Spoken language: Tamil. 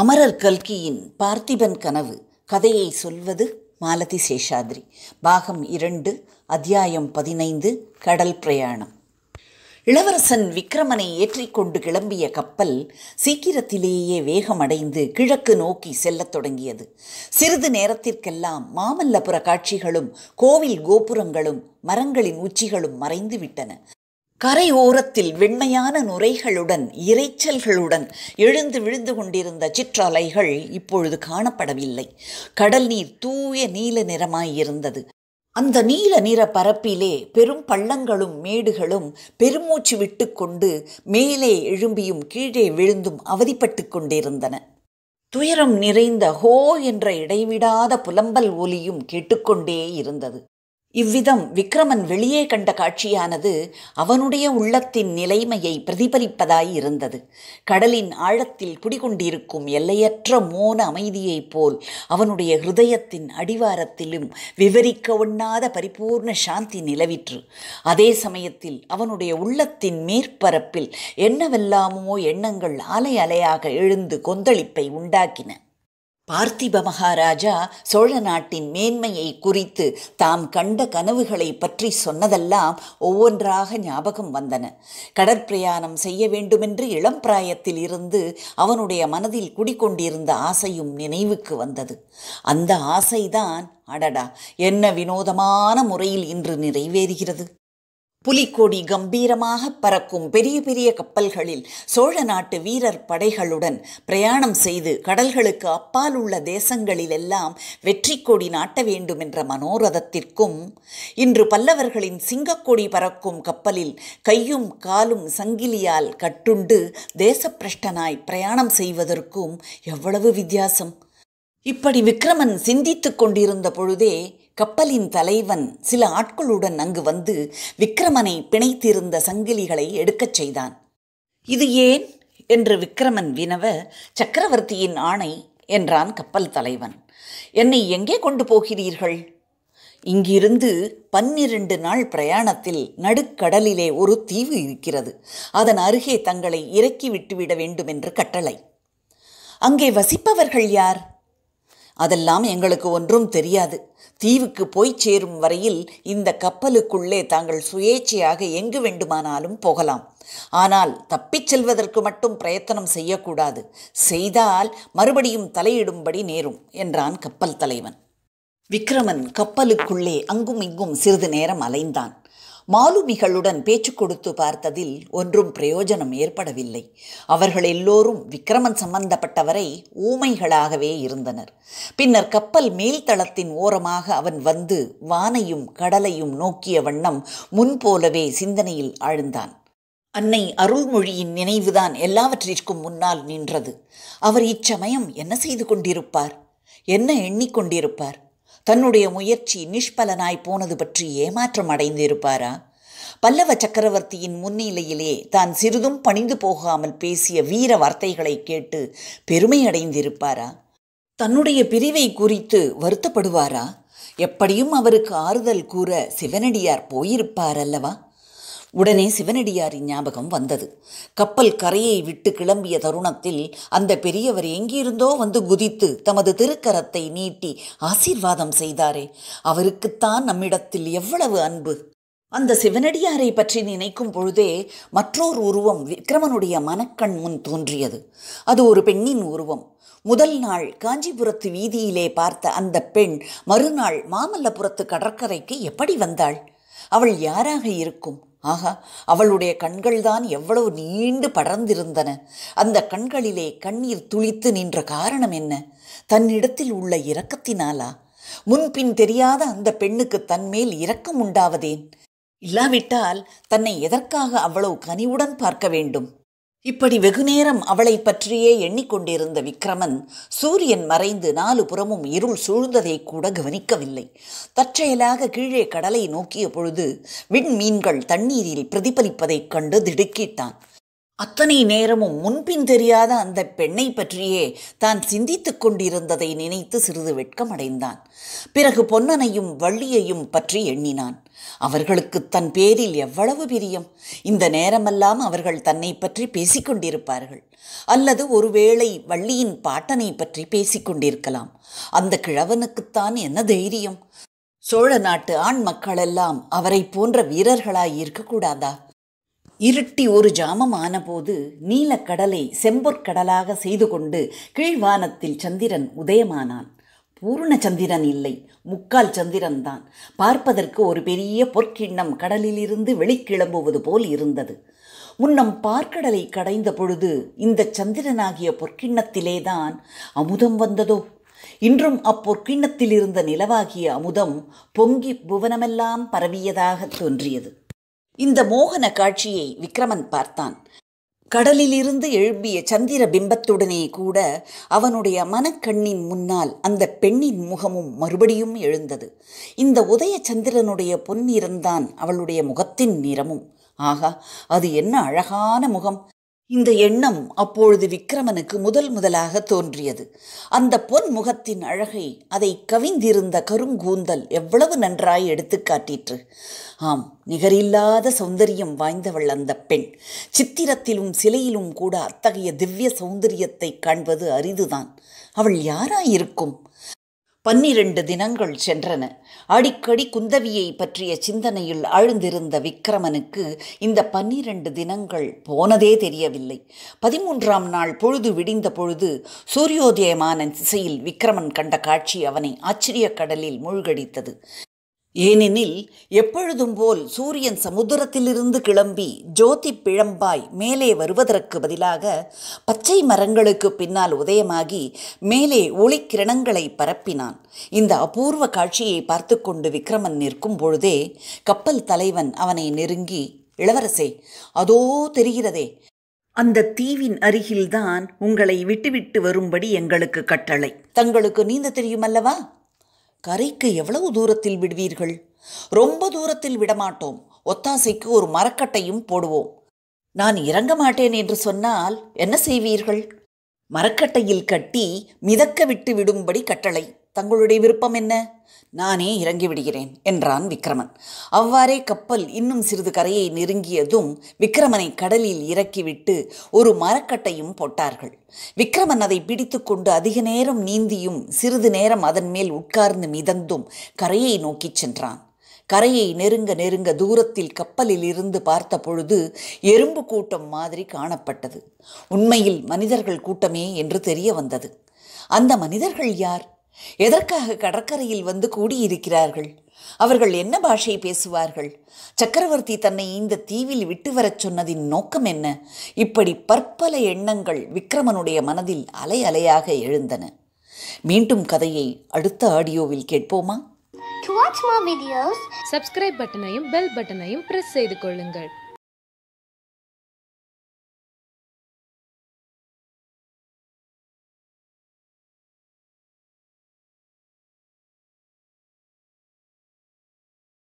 அமரர் கல்கியின் பார்த்திபன் கனவு கதையை சொல்வது மாலதி சேஷாத்ரி பாகம் இரண்டு அத்தியாயம் பதினைந்து கடல் பிரயாணம் இளவரசன் விக்ரமனை ஏற்றிக்கொண்டு கிளம்பிய கப்பல் சீக்கிரத்திலேயே வேகமடைந்து கிழக்கு நோக்கி செல்லத் தொடங்கியது சிறிது நேரத்திற்கெல்லாம் மாமல்லபுர காட்சிகளும் கோவில் கோபுரங்களும் மரங்களின் உச்சிகளும் மறைந்து விட்டன கரை ஓரத்தில் வெண்மையான நுரைகளுடன் இறைச்சல்களுடன் எழுந்து விழுந்து கொண்டிருந்த சிற்றலைகள் இப்பொழுது காணப்படவில்லை கடல் நீர் தூய நீல நிறமாயிருந்தது அந்த நீல நிற பரப்பிலே பெரும் பள்ளங்களும் மேடுகளும் பெருமூச்சு விட்டுக்கொண்டு மேலே எழும்பியும் கீழே விழுந்தும் அவதிப்பட்டு கொண்டிருந்தன துயரம் நிறைந்த ஹோ என்ற இடைவிடாத புலம்பல் ஒலியும் கேட்டுக்கொண்டே இருந்தது இவ்விதம் விக்ரமன் வெளியே கண்ட காட்சியானது அவனுடைய உள்ளத்தின் நிலைமையை பிரதிபலிப்பதாய் இருந்தது கடலின் ஆழத்தில் குடிகொண்டிருக்கும் எல்லையற்ற மோன அமைதியைப் போல் அவனுடைய ஹிருதயத்தின் அடிவாரத்திலும் விவரிக்க ஒண்ணாத பரிபூர்ண சாந்தி நிலவிற்று அதே சமயத்தில் அவனுடைய உள்ளத்தின் மேற்பரப்பில் என்னவெல்லாமோ எண்ணங்கள் அலை அலையாக எழுந்து கொந்தளிப்பை உண்டாக்கின பார்த்திப மகாராஜா சோழ நாட்டின் மேன்மையை குறித்து தாம் கண்ட கனவுகளை பற்றி சொன்னதெல்லாம் ஒவ்வொன்றாக ஞாபகம் வந்தன கடற்பிரயாணம் செய்ய வேண்டுமென்று இளம் பிராயத்தில் இருந்து அவனுடைய மனதில் குடிக்கொண்டிருந்த ஆசையும் நினைவுக்கு வந்தது அந்த ஆசைதான் அடடா என்ன வினோதமான முறையில் இன்று நிறைவேறுகிறது புலிக்கொடி கம்பீரமாக பறக்கும் பெரிய பெரிய கப்பல்களில் சோழ நாட்டு வீரர் படைகளுடன் பிரயாணம் செய்து கடல்களுக்கு அப்பால் உள்ள தேசங்களிலெல்லாம் வெற்றி கொடி நாட்ட வேண்டும் என்ற மனோரதத்திற்கும் இன்று பல்லவர்களின் சிங்கக்கொடி பறக்கும் கப்பலில் கையும் காலும் சங்கிலியால் கட்டுண்டு தேசப்பிரஷ்டனாய் பிரயாணம் செய்வதற்கும் எவ்வளவு வித்தியாசம் இப்படி விக்ரமன் சிந்தித்துக் கொண்டிருந்த பொழுதே கப்பலின் தலைவன் சில ஆட்களுடன் அங்கு வந்து விக்ரமனை பிணைத்திருந்த சங்கிலிகளை எடுக்கச் செய்தான் இது ஏன் என்று விக்ரமன் வினவ சக்கரவர்த்தியின் ஆணை என்றான் கப்பல் தலைவன் என்னை எங்கே கொண்டு போகிறீர்கள் இங்கிருந்து பன்னிரண்டு நாள் பிரயாணத்தில் நடுக்கடலிலே ஒரு தீவு இருக்கிறது அதன் அருகே தங்களை இறக்கி விட்டுவிட என்று கட்டளை அங்கே வசிப்பவர்கள் யார் அதெல்லாம் எங்களுக்கு ஒன்றும் தெரியாது தீவுக்கு போய் சேரும் வரையில் இந்த கப்பலுக்குள்ளே தாங்கள் சுயேட்சையாக எங்கு வேண்டுமானாலும் போகலாம் ஆனால் தப்பிச் செல்வதற்கு மட்டும் பிரயத்தனம் செய்யக்கூடாது செய்தால் மறுபடியும் தலையிடும்படி நேரும் என்றான் கப்பல் தலைவன் விக்ரமன் கப்பலுக்குள்ளே அங்கும் இங்கும் சிறிது நேரம் அலைந்தான் மாலுமிகளுடன் பேச்சு கொடுத்து பார்த்ததில் ஒன்றும் பிரயோஜனம் ஏற்படவில்லை அவர்கள் எல்லோரும் விக்ரமன் சம்பந்தப்பட்டவரை ஊமைகளாகவே இருந்தனர் பின்னர் கப்பல் மேல்தளத்தின் ஓரமாக அவன் வந்து வானையும் கடலையும் நோக்கிய வண்ணம் முன்போலவே சிந்தனையில் ஆழ்ந்தான் அன்னை அருள்மொழியின் நினைவுதான் எல்லாவற்றிற்கும் முன்னால் நின்றது அவர் இச்சமயம் என்ன செய்து கொண்டிருப்பார் என்ன எண்ணிக்கொண்டிருப்பார் தன்னுடைய முயற்சி நிஷ்பலனாய் போனது பற்றி ஏமாற்றம் அடைந்திருப்பாரா பல்லவ சக்கரவர்த்தியின் முன்னிலையிலே தான் சிறிதும் பணிந்து போகாமல் பேசிய வீர வார்த்தைகளை கேட்டு பெருமை அடைந்திருப்பாரா தன்னுடைய பிரிவை குறித்து வருத்தப்படுவாரா எப்படியும் அவருக்கு ஆறுதல் கூற சிவனடியார் போயிருப்பார் அல்லவா உடனே சிவனடியாரின் ஞாபகம் வந்தது கப்பல் கரையை விட்டு கிளம்பிய தருணத்தில் அந்த பெரியவர் எங்கிருந்தோ வந்து குதித்து தமது திருக்கரத்தை நீட்டி ஆசீர்வாதம் செய்தாரே அவருக்குத்தான் நம்மிடத்தில் எவ்வளவு அன்பு அந்த சிவனடியாரை பற்றி நினைக்கும் பொழுதே மற்றோர் உருவம் விக்ரமனுடைய மனக்கண் முன் தோன்றியது அது ஒரு பெண்ணின் உருவம் முதல் நாள் காஞ்சிபுரத்து வீதியிலே பார்த்த அந்த பெண் மறுநாள் மாமல்லபுரத்து கடற்கரைக்கு எப்படி வந்தாள் அவள் யாராக இருக்கும் ஆகா அவளுடைய கண்கள்தான் எவ்வளவு நீண்டு படர்ந்திருந்தன அந்த கண்களிலே கண்ணீர் துளித்து நின்ற காரணம் என்ன தன்னிடத்தில் உள்ள இரக்கத்தினாலா முன்பின் தெரியாத அந்த பெண்ணுக்கு தன்மேல் இரக்கம் உண்டாவதேன் இல்லாவிட்டால் தன்னை எதற்காக அவ்வளவு கனிவுடன் பார்க்க வேண்டும் இப்படி வெகுநேரம் அவளை பற்றியே எண்ணிக்கொண்டிருந்த விக்ரமன் சூரியன் மறைந்து நாலு புறமும் இருள் சூழ்ந்ததை கூட கவனிக்கவில்லை தற்செயலாக கீழே கடலை நோக்கிய பொழுது விண்மீன்கள் தண்ணீரில் பிரதிபலிப்பதைக் கண்டு திடுக்கிட்டான் அத்தனை நேரமும் முன்பின் தெரியாத அந்த பெண்ணை பற்றியே தான் சிந்தித்துக் கொண்டிருந்ததை நினைத்து சிறிது வெட்கமடைந்தான் பிறகு பொன்னனையும் வள்ளியையும் பற்றி எண்ணினான் அவர்களுக்கு தன் பேரில் எவ்வளவு பிரியம் இந்த நேரமெல்லாம் அவர்கள் தன்னை பற்றி பேசிக்கொண்டிருப்பார்கள் அல்லது ஒருவேளை வள்ளியின் பாட்டனை பற்றி பேசிக்கொண்டிருக்கலாம் அந்த கிழவனுக்குத்தான் என்ன தைரியம் சோழ நாட்டு ஆண் மக்களெல்லாம் அவரை போன்ற வீரர்களாய் இருக்கக்கூடாதா இருட்டி ஒரு ஜாமம் ஆனபோது நீலக்கடலை செம்பொற்கடலாக செய்து கொண்டு கீழ்வானத்தில் சந்திரன் உதயமானான் பூர்ண சந்திரன் இல்லை முக்கால் சந்திரன்தான் பார்ப்பதற்கு ஒரு பெரிய பொற்கிண்ணம் கடலிலிருந்து வெளிக்கிளம்புவது போல் இருந்தது முன்னம் பார்க்கடலை கடைந்த பொழுது இந்த சந்திரனாகிய பொற்கிண்ணத்திலேதான் அமுதம் வந்ததோ இன்றும் அப்பொற்கிண்ணத்தில் இருந்த நிலவாகிய அமுதம் பொங்கி புவனமெல்லாம் பரவியதாக தோன்றியது இந்த மோகன காட்சியை விக்ரமன் பார்த்தான் கடலிலிருந்து எழும்பிய சந்திர பிம்பத்துடனே கூட அவனுடைய மனக்கண்ணின் முன்னால் அந்த பெண்ணின் முகமும் மறுபடியும் எழுந்தது இந்த உதய சந்திரனுடைய பொன்னிறந்தான் அவளுடைய முகத்தின் நிறமும் ஆகா அது என்ன அழகான முகம் இந்த எண்ணம் அப்பொழுது விக்ரமனுக்கு முதல் முதலாக தோன்றியது அந்த பொன் முகத்தின் அழகை அதை கவிந்திருந்த கருங்கூந்தல் எவ்வளவு நன்றாய் எடுத்து காட்டிற்று ஆம் நிகரில்லாத சௌந்தரியம் வாய்ந்தவள் அந்த பெண் சித்திரத்திலும் சிலையிலும் கூட அத்தகைய திவ்ய சௌந்தரியத்தை காண்பது அரிதுதான் அவள் யாராயிருக்கும் பன்னிரண்டு தினங்கள் சென்றன அடிக்கடி குந்தவியை பற்றிய சிந்தனையில் ஆழ்ந்திருந்த விக்ரமனுக்கு இந்த பன்னிரண்டு தினங்கள் போனதே தெரியவில்லை பதிமூன்றாம் நாள் பொழுது விடிந்த பொழுது சூரியோதயமான திசையில் விக்ரமன் கண்ட காட்சி அவனை ஆச்சரிய கடலில் மூழ்கடித்தது ஏனெனில் எப்பொழுதும் போல் சூரியன் சமுத்திரத்திலிருந்து கிளம்பி ஜோதி பிழம்பாய் மேலே வருவதற்கு பதிலாக பச்சை மரங்களுக்கு பின்னால் உதயமாகி மேலே ஒளிக்கிரணங்களை பரப்பினான் இந்த அபூர்வ காட்சியை பார்த்து கொண்டு விக்ரமன் நிற்கும் பொழுதே கப்பல் தலைவன் அவனை நெருங்கி இளவரசே அதோ தெரிகிறதே அந்த தீவின் அருகில்தான் உங்களை விட்டுவிட்டு வரும்படி எங்களுக்கு கட்டளை தங்களுக்கு நீந்த தெரியுமல்லவா கரைக்கு எவ்வளவு தூரத்தில் விடுவீர்கள் ரொம்ப தூரத்தில் விடமாட்டோம் ஒத்தாசைக்கு ஒரு மரக்கட்டையும் போடுவோம் நான் இறங்க மாட்டேன் என்று சொன்னால் என்ன செய்வீர்கள் மரக்கட்டையில் கட்டி மிதக்க விட்டு விடும்படி கட்டளை தங்களுடைய விருப்பம் என்ன நானே இறங்கிவிடுகிறேன் என்றான் விக்ரமன் அவ்வாறே கப்பல் இன்னும் சிறிது கரையை நெருங்கியதும் விக்ரமனை கடலில் இறக்கிவிட்டு ஒரு மரக்கட்டையும் போட்டார்கள் விக்ரமன் அதை பிடித்துக்கொண்டு அதிக நேரம் நீந்தியும் சிறிது நேரம் அதன் மேல் உட்கார்ந்து மிதந்தும் கரையை நோக்கிச் சென்றான் கரையை நெருங்க நெருங்க தூரத்தில் கப்பலில் இருந்து பார்த்த பொழுது எறும்பு கூட்டம் மாதிரி காணப்பட்டது உண்மையில் மனிதர்கள் கூட்டமே என்று தெரிய வந்தது அந்த மனிதர்கள் யார் எதற்காக கடற்கரையில் வந்து கூடியிருக்கிறார்கள் அவர்கள் என்ன பாஷை பேசுவார்கள் சக்கரவர்த்தி தன்னை இந்த தீவில் விட்டு வரச் சொன்னதின் நோக்கம் என்ன இப்படி பற்பல எண்ணங்கள் விக்ரமனுடைய மனதில் அலை அலையாக எழுந்தன மீண்டும் கதையை அடுத்த ஆடியோவில் கேட்போமா To பட்டனையும் பெல் பட்டனையும் பிரஸ் செய்து கொள்ளுங்கள்